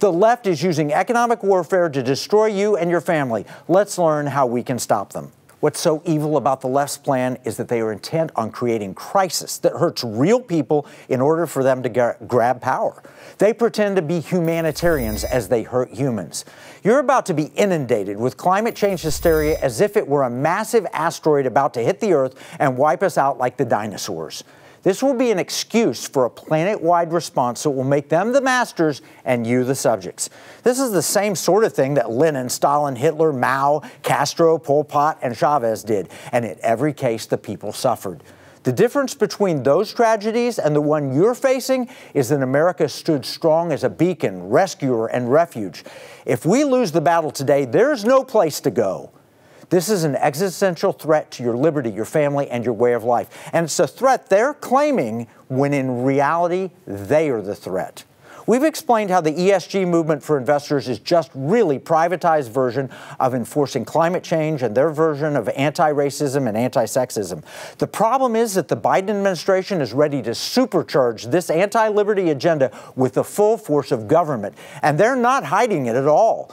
The left is using economic warfare to destroy you and your family. Let's learn how we can stop them. What's so evil about the left's plan is that they are intent on creating crisis that hurts real people in order for them to grab power. They pretend to be humanitarians as they hurt humans. You're about to be inundated with climate change hysteria as if it were a massive asteroid about to hit the Earth and wipe us out like the dinosaurs. This will be an excuse for a planet wide response that will make them the masters and you the subjects. This is the same sort of thing that Lenin, Stalin, Hitler, Mao, Castro, Pol Pot, and Chavez did, and in every case, the people suffered. The difference between those tragedies and the one you're facing is that America stood strong as a beacon, rescuer, and refuge. If we lose the battle today, there's no place to go. This is an existential threat to your liberty, your family, and your way of life. And it's a threat they're claiming when in reality, they are the threat. We've explained how the ESG movement for investors is just really privatized version of enforcing climate change and their version of anti-racism and anti-sexism. The problem is that the Biden administration is ready to supercharge this anti-liberty agenda with the full force of government, and they're not hiding it at all.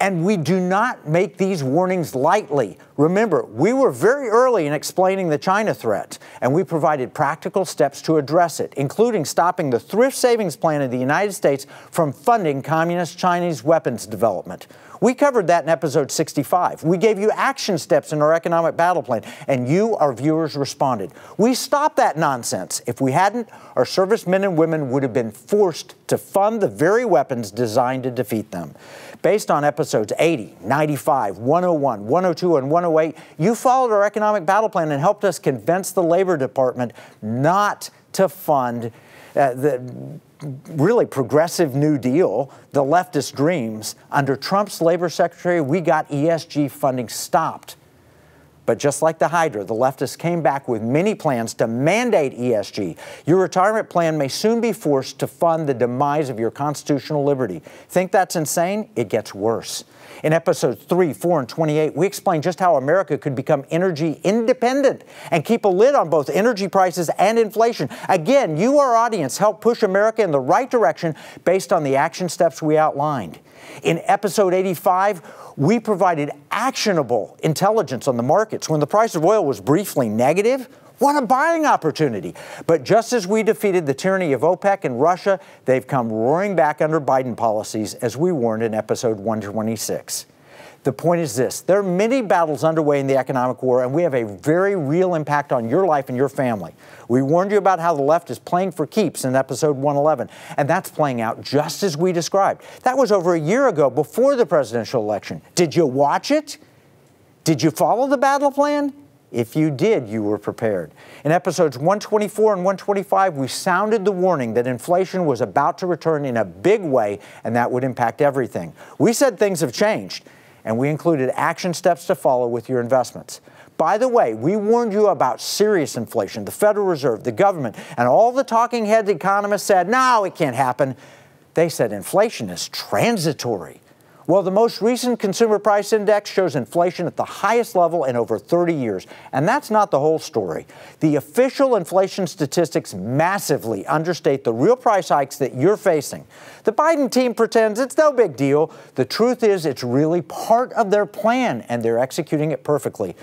And we do not make these warnings lightly. Remember, we were very early in explaining the China threat, and we provided practical steps to address it, including stopping the thrift savings plan of the United States from funding communist Chinese weapons development. We covered that in episode 65. We gave you action steps in our economic battle plan, and you, our viewers, responded. We stopped that nonsense. If we hadn't, our servicemen and women would have been forced to fund the very weapons designed to defeat them. Based on episodes 80, 95, 101, 102, and 103, 2008, you followed our economic battle plan and helped us convince the Labor Department not to fund uh, the really progressive New Deal, the leftist dreams. Under Trump's labor secretary, we got ESG funding stopped but just like the Hydra, the leftists came back with many plans to mandate ESG. Your retirement plan may soon be forced to fund the demise of your constitutional liberty. Think that's insane? It gets worse. In episodes 3, 4, and 28, we explain just how America could become energy independent and keep a lid on both energy prices and inflation. Again, you, our audience, help push America in the right direction based on the action steps we outlined. In episode 85, we provided actionable intelligence on the markets. When the price of oil was briefly negative, what a buying opportunity. But just as we defeated the tyranny of OPEC and Russia, they've come roaring back under Biden policies, as we warned in episode 126. The point is this there are many battles underway in the economic war, and we have a very real impact on your life and your family. We warned you about how the left is playing for keeps in episode 111, and that's playing out just as we described. That was over a year ago before the presidential election. Did you watch it? Did you follow the battle plan? If you did, you were prepared. In episodes 124 and 125, we sounded the warning that inflation was about to return in a big way and that would impact everything. We said things have changed and we included action steps to follow with your investments. By the way, we warned you about serious inflation, the Federal Reserve, the government, and all the talking heads economists said, no, it can't happen. They said inflation is transitory. Well, the most recent consumer price index shows inflation at the highest level in over 30 years. And that's not the whole story. The official inflation statistics massively understate the real price hikes that you're facing. The Biden team pretends it's no big deal. The truth is, it's really part of their plan, and they're executing it perfectly.